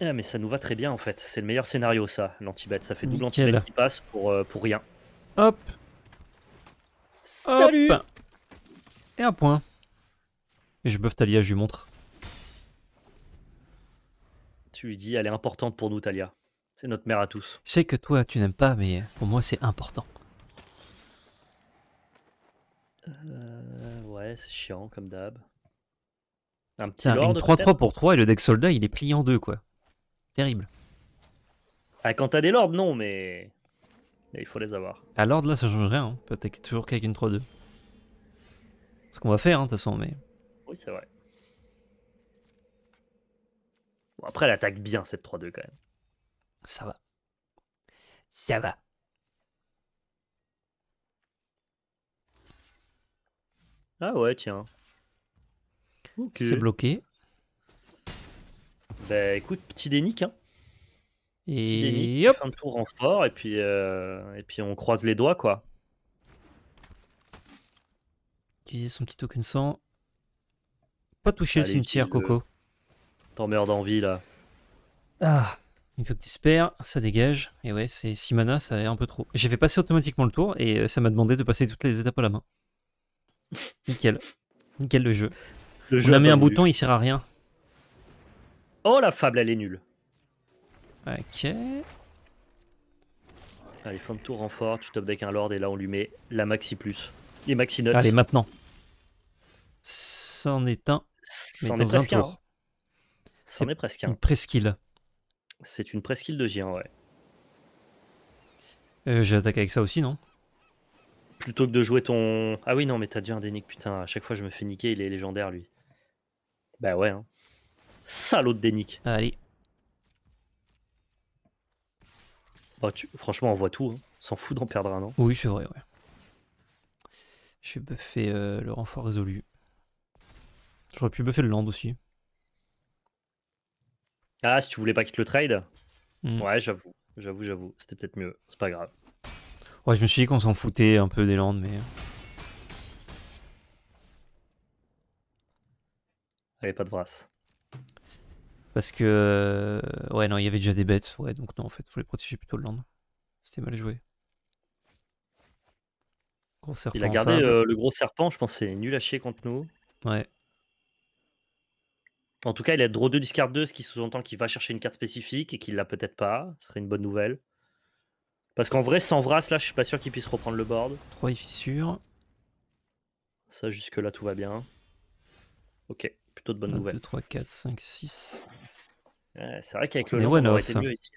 ah, mais ça nous va très bien en fait. C'est le meilleur scénario ça, lanti bête Ça fait double anti-bet qui passe pour, euh, pour rien. Hop Salut Hop. Et un point. Et je buff Talia, je lui montre. Tu lui dis, elle est importante pour nous, Talia. C'est notre mère à tous. Je sais que toi, tu n'aimes pas, mais pour moi, c'est important. Euh, ouais, c'est chiant, comme d'hab. Un petit une 3-3 pour 3 et le deck soldat, il est plié en deux, quoi. Terrible. Ah, quand t'as des lords, non, mais... il faut les avoir. À ah, lord, là, ça change rien. Hein. Peut-être toujours qu'avec une 3-2. Ce qu'on va faire, hein, de toute façon, mais c'est vrai. Bon, après, elle attaque bien cette 3-2 quand même. Ça va. Ça va. Ah ouais, tiens. C'est bloqué. Bah écoute, petit dénique. Hein. petit dénique, fin de tour en fort, et puis, euh, et puis on croise les doigts, quoi. Utiliser son petit token 100. Pas toucher le cimetière, Coco. T'en meurs d'envie là. Ah, une fois que espères, ça dégage. Et ouais, c'est 6 ça est un peu trop. J'ai fait passer automatiquement le tour et euh, ça m'a demandé de passer toutes les étapes à la main. Nickel. Nickel le jeu. Le On jeu a mis un bouton, il sert à rien. Oh la fable, elle est nulle. Ok. Allez, fin de tour renfort, tu top deck un lord et là on lui met la maxi plus. Les maxi notes. Allez, maintenant. C'en est un. C'est est presque un. Hein. presque un. Une presqu'île. C'est une presqu'île de géant, ouais. Euh, J'ai avec ça aussi, non Plutôt que de jouer ton. Ah oui, non, mais t'as déjà un dénique, putain. À chaque fois, je me fais niquer, il est légendaire, lui. Bah ouais, hein. Salaud de Allez. Bah, tu... Franchement, on voit tout. Hein. S'en fout d'en perdre un, non Oui, c'est vrai, ouais. Je buffé euh, le renfort résolu. J'aurais pu buffer le land aussi. Ah, si tu voulais pas quitter le trade hmm. Ouais, j'avoue, j'avoue, j'avoue. C'était peut-être mieux. C'est pas grave. Ouais, je me suis dit qu'on s'en foutait un peu des landes, mais. Allez, pas de brasse. Parce que. Euh, ouais, non, il y avait déjà des bêtes, ouais, donc non, en fait, il fallait protéger plutôt le land. C'était mal joué. Il a gardé euh, le, gros serpent, je pense c'est nul à chier contre nous. Ouais, en tout cas, il a draw 2, discard 2, ce qui sous-entend qu'il va chercher une carte spécifique et qu'il l'a peut-être pas. Ce serait une bonne nouvelle. Parce qu'en vrai, sans Vras, là, je suis pas sûr qu'il puisse reprendre le board. 3 et fissure. Ça, jusque-là, tout va bien. Ok, plutôt de bonnes nouvelle. nouvelles. 2, 3, 4, 5, 6. c'est vrai qu'avec le long, on aurait été mieux ici.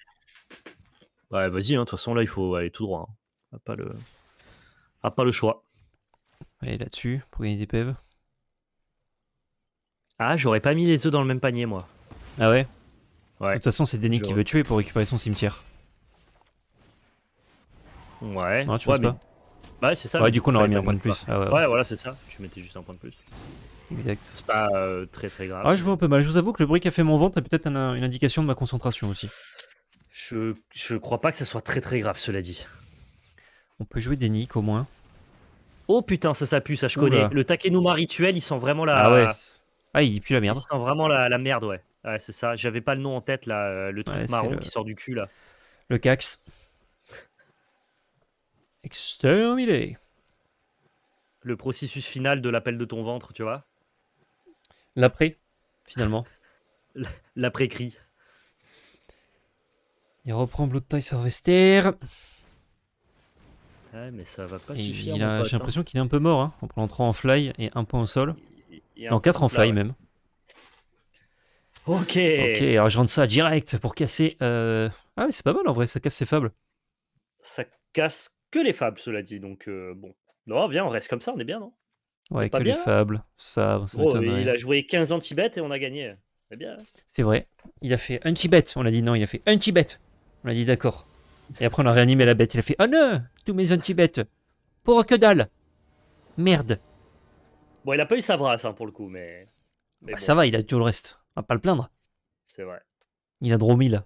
Ouais, vas-y, hein, de toute façon, là, il faut aller tout droit. On hein. pas, le... On pas le choix. Allez, là-dessus, pour gagner des pèves. Ah, j'aurais pas mis les œufs dans le même panier, moi. Ah ouais Ouais. De toute façon, c'est Denik qui veut tuer pour récupérer son cimetière. Ouais. Non, tu ouais, pas Bah, c'est ça. Ouais, du coup, on aurait mis un point de plus. Ah, ouais, ouais. voilà, c'est ça. Tu mettais juste un point de plus. Exact. C'est pas euh, très très grave. Ah, je vois un peu mal. Je vous avoue que le bruit qu'a fait mon ventre a peut-être une indication de ma concentration aussi. Je, je crois pas que ça soit très très grave, cela dit. On peut jouer Denik au moins. Oh putain, ça, ça pue, ça je connais. Le Takenuma rituel, il sent vraiment la. Ah ouais. Ah, il pue la merde. Il vraiment la, merde, ouais. Ouais, c'est ça. J'avais pas le nom en tête, là. Euh, le truc marron qui sort du cul, là. Le cax. Exterminé. Le processus final de l'appel de ton ventre, tu vois. L'après, finalement. L'après-cri. Il reprend Blue taille Sarvester. Ouais, mais ça va pas suffire. J'ai hein. l'impression qu'il est un peu mort hein, en 3 en fly et un point au sol. Dans 4 en fly même. Ok. Ok, alors je rentre ça direct pour casser. Euh, ah, c'est pas mal en vrai, ça casse ses fables. Ça casse que les fables, cela dit. Donc euh, bon. Non, viens, on reste comme ça, on est bien, non Ouais, que les fables. Ça, oh, il a joué 15 anti Tibet et on a gagné. C'est bien. Hein c'est vrai. Il a fait un Tibet. On a dit non, il a fait un Tibet. On a dit d'accord. Et après, on a réanimé la bête. Il a fait Oh non Tous mes anti-bêtes Pour que dalle Merde Bon, il a pas eu sa brasse hein, pour le coup, mais. Ah, ça va, il a tout le reste. On va pas le plaindre. C'est vrai. Il a Dromil.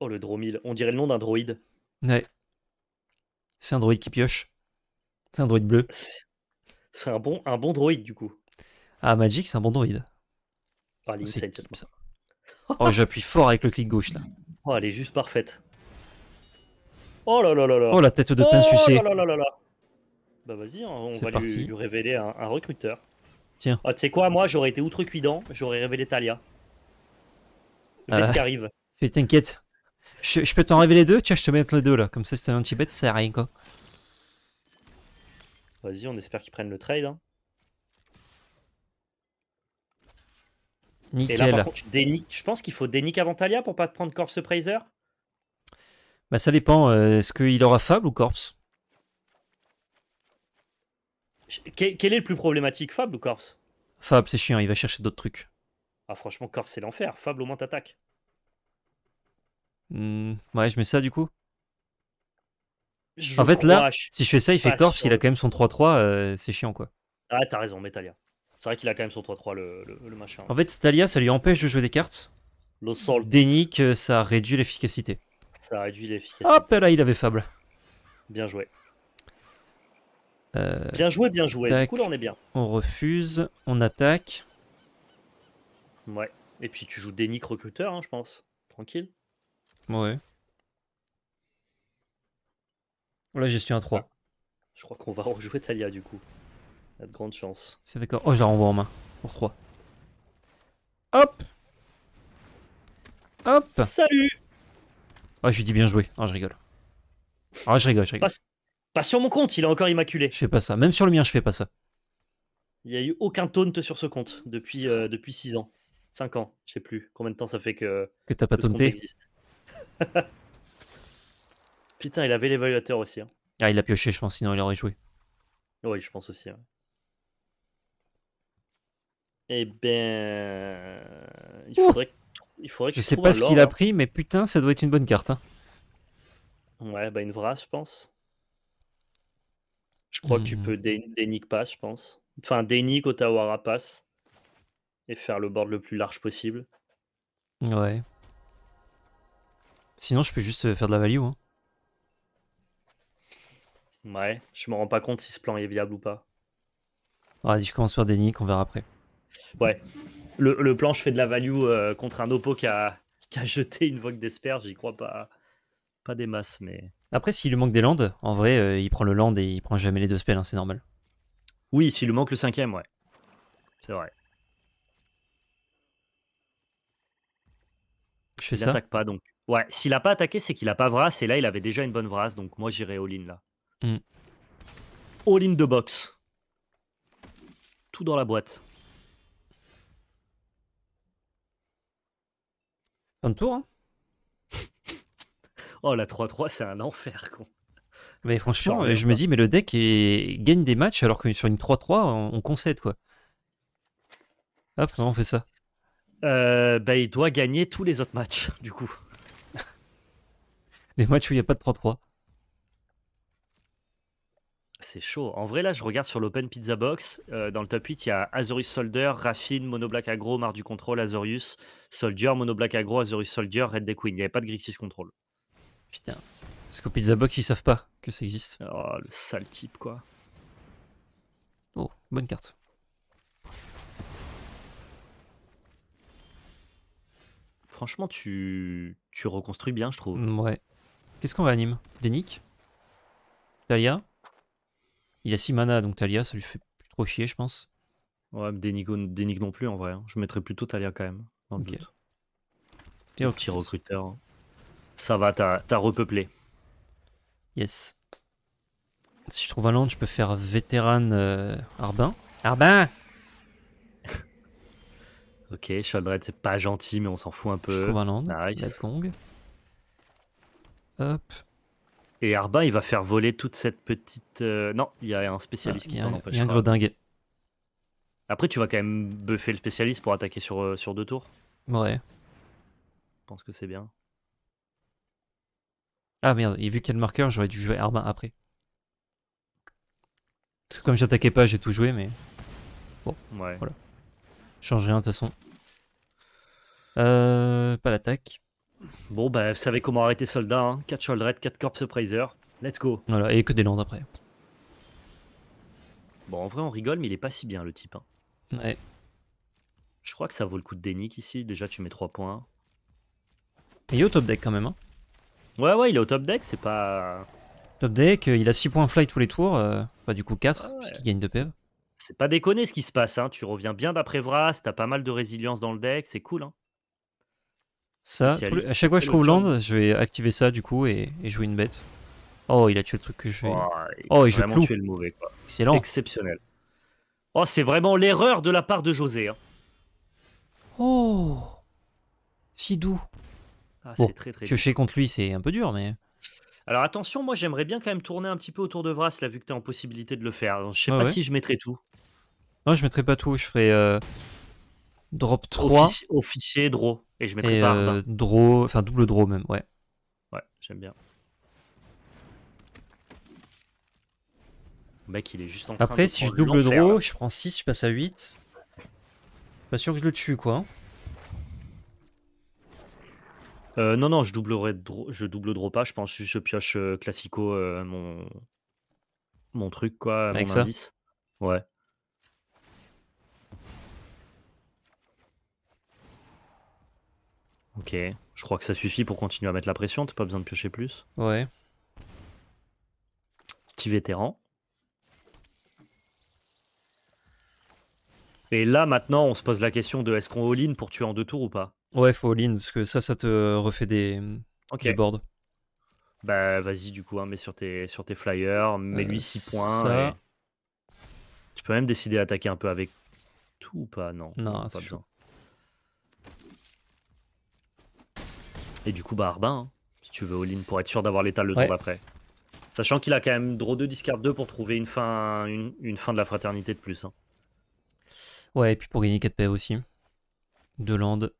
Oh, le Dromil. On dirait le nom d'un droïde. Ouais. C'est un droïde qui pioche. C'est un droïde bleu. C'est un bon, un bon droïde, du coup. Ah, Magic, c'est un bon droïde. Par ah, comme ça. oh, j'appuie fort avec le clic gauche, là. Oh, elle est juste parfaite. Oh là là là là. Oh, la tête de pain oh là là là là. Bah vas-y, hein, on va lui, révéler un, recruteur. Tiens. Ah, tu sais quoi, moi j'aurais été outrecuidant, j'aurais révélé Talia. Qu'est-ce euh, qui arrive Fais t'inquiète. Je, peux t'en révéler deux Tiens, je te mets les deux là, comme ça c'était un petit bet ça sert à rien quoi. Vas-y, on espère qu'ils prennent le trade. Hein. Nickel. Et par contre, tu Je pense qu'il faut dénique avant Talia pour pas te prendre Corpse Praiser. Bah, ça dépend. Euh, est-ce qu'il aura Fable ou Corpse quel, est le plus problématique, Fable ou Corpse Fable, c'est chiant, il va chercher d'autres trucs. Ah, franchement, Corpse, c'est l'enfer. Fable, au moins, t'attaques. Hmm, ouais, je mets ça du coup. en fait, là, si je fais ça, il fait ah, Corpse, il a quand même son 3-3, euh, c'est chiant quoi. Ah, t'as raison, Metalia. C'est vrai qu'il a quand même son 3-3, le, machin. En fait, Stalia, ça lui empêche de jouer des cartes. Le euh, ça réduit l'efficacité. Ça réduit l'efficacité. Hop, là, il avait Fable. Bien joué. Euh, bien joué, bien joué. du coup, là, on est bien. On refuse, on attaque. Ouais. Et puis, tu joues dénic recruteur, hein, je pense. Tranquille. Ouais. Là, gestion à 3. Je crois qu'on va rejouer Talia, du coup. Il y a de grandes chances. C'est d'accord. Oh, je la renvoie en main. Pour 3. Hop Hop Salut Oh, je lui dis bien joué. Oh, je rigole. Oh, je rigole, je rigole. Pas sur mon compte, il est encore immaculé. Je fais pas ça. Même sur le mien, je fais pas ça. Il y a eu aucun taunt sur ce compte depuis, euh, depuis 6 ans. 5 ans, je sais plus combien de temps ça fait que. Que t'as pas taunté Putain, il avait l'évaluateur aussi. Hein. Ah, il a pioché, je pense, sinon il aurait joué. Oui, je pense aussi. Eh ben. Il faudrait, que Je sais pas ce qu'il a hein. pris, mais putain, ça doit être une bonne carte. Hein. Ouais, bah une vraie, je pense. Je crois que tu mmh. peux dénigre, pass, je pense. Enfin, Ottawa Otawara pass et faire le board le plus large possible. Ouais. Sinon, je peux juste euh, faire de la value. Hein. Ouais, je me rends pas compte si ce plan est viable ou pas. Vas-y, je commence par dénique, on verra après. Ouais. Le, plan, je fais de la value euh, contre un oppo qui a, jeté une vogue d'espère, j'y crois pas, pas des masses, mais. Après, s'il lui manque des landes, en vrai, euh, il prend le land et il prend jamais les deux spells, hein, c'est normal. Oui, s'il lui manque le cinquième, ouais. C'est vrai. Je fais il attaque pas donc. Ouais, s'il a pas attaqué, c'est qu'il a pas Vras et là il avait déjà une bonne Vras donc moi j'irai all-in là. Au hmm. All-in de box. Tout dans la boîte. Fin de tour, hein Oh, la 3-3, c'est un enfer, con. Mais franchement, euh, euh, je, me bah. dis, mais le deck gagne des matchs alors que sur une 3-3, on, concède, quoi. Hop, comment on fait ça. Euh, bah, il doit gagner tous les autres matchs, du coup. les matchs où il n'y a pas de 3-3. C'est chaud. En vrai, là, je regarde sur l'Open Pizza Box. dans le top 8, il y a Azorius Soldier, Raffine, Mono Black Aggro, Mar du Contrôle, Azorius Soldier, Mono Black Aggro, Azorius Soldier, Red Deck Queen. Il n'y avait pas de Grixis Control. Putain. Parce qu'au Pizza Box, ils savent pas que ça existe. Oh, le sale type, quoi. Oh, bonne carte. Franchement, tu, tu reconstruis bien, je trouve. Mm, ouais. Qu'est-ce qu'on va réanime Dénic Talia Il a 6 mana, donc Talia, ça lui fait plus trop chier, je pense. Ouais, mais Dénic, non plus, en vrai. Hein. Je mettrais plutôt Talia quand même. Ok. Et au petit recruteur. Hein ça va, t'as repeuplé. Yes. Si je trouve un land, je peux faire vétéran euh, Arbin. Arbin Ok, Sheldred, c'est pas gentil, mais on s'en fout un peu. Je trouve un land. Nice. Hop. Et Arbin, il va faire voler toute cette petite. Euh, non, il y a un spécialiste ah, qui t'en empêche. Il y a un gredingue. Après, tu vas quand même buffer le spécialiste pour attaquer sur, euh, sur deux tours. Ouais. Je pense que c'est bien. Ah merde, et vu qu'il y a le marqueur, j'aurais dû jouer Arba après. Parce que comme j'attaquais pas, j'ai tout joué, mais... Bon, ouais. voilà. Change rien de toute façon. Euh, pas l'attaque Bon, bah, vous savez comment arrêter soldat, hein. 4 Sholdred, 4 Corpse Praiser. Let's go. Voilà, et que des landes après. Bon, en vrai, on rigole, mais il est pas si bien le type. Hein. Ouais. Je crois que ça vaut le coup de dénique ici. Déjà, tu mets 3 points. Et au top deck quand même. Hein. Ouais, ouais, il est au top deck, c'est pas. Top deck, euh, il a 6 points fly tous les tours, euh, enfin du coup 4, puisqu'il gagne 2 PV. E c'est pas déconné ce qui se passe, hein. tu reviens bien d'après Vras, t'as pas mal de résilience dans le deck, c'est cool. Hein. Ça, à, chaque fois que je trouve land, je vais activer ça du coup et, jouer une bête. Oh, il a tué le truc que je. Oh, il a et le mauvais, quoi. Excellent. Exceptionnel. Oh, c'est vraiment l'erreur de la part de José. Hein. Oh, si doux. Ah, c'est très très piocher contre lui, c'est un peu dur, mais. Alors attention, moi j'aimerais bien quand même tourner un petit peu autour de Vras, là, vu que t'es en possibilité de le faire. je sais pas si je mettrais tout. Non, je mettrais pas tout. Je ferais euh, drop 3. officier, draw. Et je mettrais pas. Euh, draw, enfin double draw même, ouais. Ouais, j'aime bien. Le mec, il est juste en train Après, si je double draw, je prends 6, je passe à 8. Pas sûr que je le tue, quoi. Euh, non, non, je doublerai, je double drop pas, je pense, je pioche euh, classico euh, mon... mon truc, quoi, Avec ça Ouais. Ok, je crois que ça suffit pour continuer à mettre la pression, t'as pas besoin de piocher plus. Ouais. Petit vétéran. Et là, maintenant, on se pose la question de est-ce qu'on all-in pour tuer en deux tours ou pas Ouais, faut all-in, parce que ça, ça te refait des, Ok. boards. Bah vas-y du coup, hein, mets sur tes, sur tes flyers, mets-lui 6 euh, points. Tu peux même décider d'attaquer un peu avec tout ou pas Non. Non, pas besoin. Et du coup, bah Arbin, hein, si tu veux all-in pour être sûr d'avoir l'état le tour d'après. Sachant qu'il a quand même draw 2, discard 2 pour trouver une fin, une, fin de la fraternité de plus. Hein. Ouais, et puis pour gagner 4 paires aussi. De landes.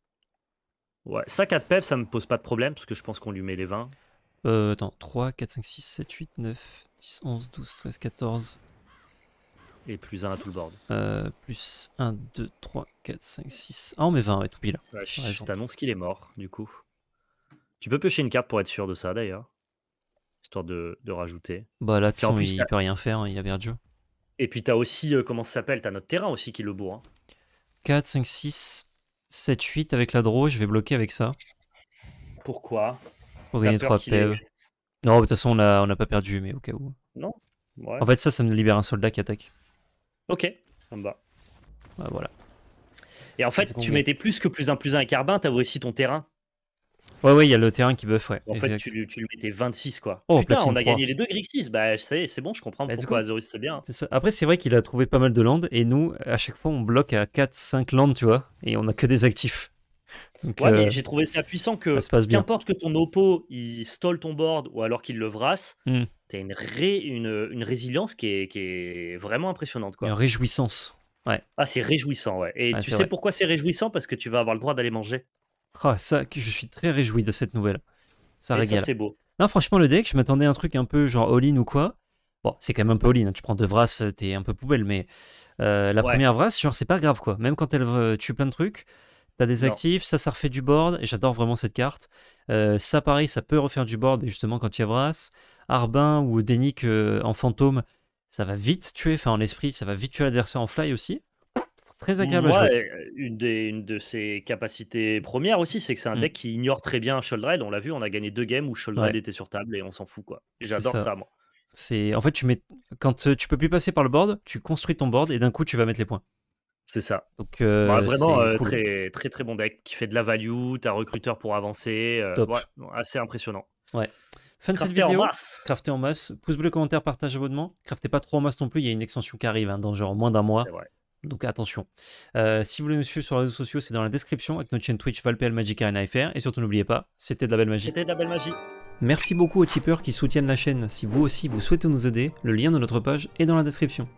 Ouais, 5 4 peps ça me pose pas de problème, parce que je pense qu'on lui met les 20. Euh, attends, 3, 4, 5, 6, 7, 8, 9, 10, 11, 12, 13, 14. Et plus 1 à tout le board. Euh, plus 1, 2, 3, 4, 5, 6. Ah, on met 20, ouais, tout pile. je t'annonce qu'il est mort, du coup. Tu peux piocher une carte pour être sûr de ça, d'ailleurs. Histoire de, rajouter. Bah là, tu il peut rien faire, hein, il il a perdu. Et puis t'as aussi, euh, comment ça s'appelle T'as notre terrain aussi qui le bourre. Hein. 4, 5, 6. 7-8 avec la draw, je vais bloquer avec ça. Pourquoi Pour gagner 3 PV. Non, de toute façon, on n'a a pas perdu, mais au cas où. Non ouais. En fait, ça, ça me libère un soldat qui attaque. Ok, ça me va. Bah, voilà. Et en fait, tu mettais plus que plus 1 plus 1 avec carbin, t'as aussi ton terrain. Ouais, ouais, il y a le terrain qui buff, En fait, tu, tu, mettais 26, quoi. Oh, Putain, on a gagné les deux Grixis. Bah, c'est bon, je comprends pourquoi c'est bien. Après, c'est vrai qu'il a trouvé pas mal de landes, et nous, à chaque fois, on bloque à 4-5 landes, tu vois, et on a que des actifs. ouais, mais euh, j'ai trouvé ça puissant que, qu'importe que ton oppo, il stole ton board, ou alors qu'il le vrasse, hmm. t'as une, résilience qui est, vraiment impressionnante, quoi. Une réjouissance. Ouais. Ah, c'est réjouissant, ouais. Et tu sais pourquoi c'est réjouissant Parce que tu vas avoir le droit d'aller manger. Ah, ça, je suis très réjoui de cette nouvelle. Ça régale. c'est beau. Non, franchement, le deck, je m'attendais à un truc un peu genre all-in ou quoi. Bon, c'est quand même un peu all-in. Hein. Tu prends deux Vras, t'es un peu poubelle, mais euh, la première Vras, genre, c'est pas grave quoi. Même quand elle euh, tue plein de trucs, t'as des actifs, ça, ça refait du board. Et j'adore vraiment cette carte. Euh, ça, pareil, ça peut refaire du board, mais justement quand il y a Vras. Arbin ou Denik en fantôme, ça va vite tuer, enfin en esprit, ça va vite tuer l'adversaire en fly aussi. Très agréable Moi, euh, Une, des, une, de ses capacités premières aussi, c'est que c'est un mmh. deck qui ignore très bien Sholdred. On l'a vu, on a gagné deux games où Sholdred était sur table et on s'en fout quoi. J'adore ça. moi. C'est en fait tu mets quand euh, tu peux plus passer par le board, tu construis ton board et d'un coup tu vas mettre les points. C'est ça. Donc euh, bah, vraiment très très très bon deck qui fait de la value, t'as recruteur pour avancer, assez impressionnant. Ouais. Fin de cette vidéo. En masse. Crafter en masse. Pouce bleu, commentaire, partage, abonnement. Crafter pas trop en masse non plus. Il y a une extension qui arrive hein, dans genre moins d'un mois. Donc attention. Euh, si vous voulez nous suivre sur les réseaux sociaux, c'est dans la description avec notre chaîne Twitch Valpel Magic Arena FR. Et surtout, n'oubliez pas, c'était de la belle magie. C'était de la belle magie. Merci beaucoup aux tipeurs qui soutiennent la chaîne. Si vous aussi vous souhaitez nous aider, le lien de notre page est dans la description.